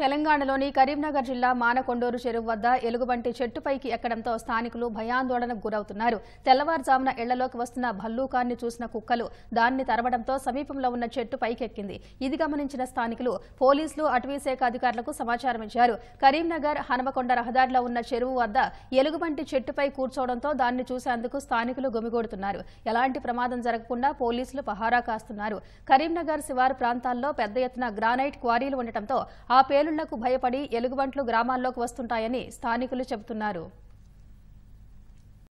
తెలంగాణలోని కరీంనగర్ జిల్లా మానకొండూరు చెరువు వద్ద ఎలుగుబంటి చెట్టుపైకి ఎక్కడంతో స్థానికులు భయాందోళనకు గురవుతున్నారు తెల్లవారుజామున ఇళ్లలోకి వస్తున్న భల్లూకాన్ని చూసిన కుక్కలు దాన్ని తరవడంతో సమీపంలో ఉన్న చెట్టు పైకెక్కింది ఇది గమనించిన స్థానికులు పోలీసులు అటవీశాఖ అధికారులకు సమాచారం ఇచ్చారు కరీంనగర్ హనమకొండ రహదారిలో ఉన్న చెరువు వద్ద ఎలుగుబంటి చెట్టుపై కూర్చోవడంతో దాన్ని చూసేందుకు స్థానికులు గుమిగూడుతున్నారు ఎలాంటి ప్రమాదం జరగకుండా పోలీసులు పహారా కాస్తున్నారు కరీంనగర్ శివారు ప్రాంతాల్లో పెద్ద ఎత్తున గ్రానైట్ క్వారీలు ఉండటంతో ఆ పేరు పేలుళ్లకు భయపడి ఎలుగుబంట్లు గ్రామాల్లోకి వస్తుంటాయని స్థానికులు చెబుతున్నారు